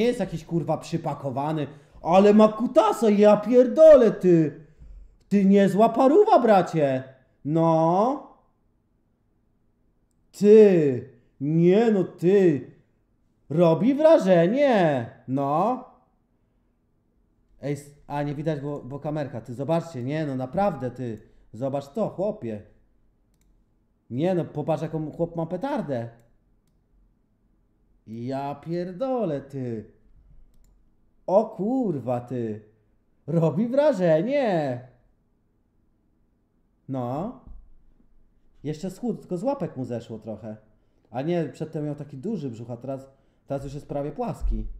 Nie jest jakiś kurwa przypakowany. Ale ma kutasa, ja pierdolę ty. Ty niezła paruwa, bracie. No. Ty. Nie no, ty. Robi wrażenie. No. Ej, a nie widać, bo, bo kamerka. Ty zobaczcie, nie no, naprawdę ty. Zobacz to, chłopie. Nie no, popatrz jaką chłop ma petardę. Ja pierdolę, ty. O kurwa, ty. Robi wrażenie. No. Jeszcze schód, tylko z łapek mu zeszło trochę. A nie, przedtem miał taki duży brzuch, a teraz, teraz już jest prawie płaski.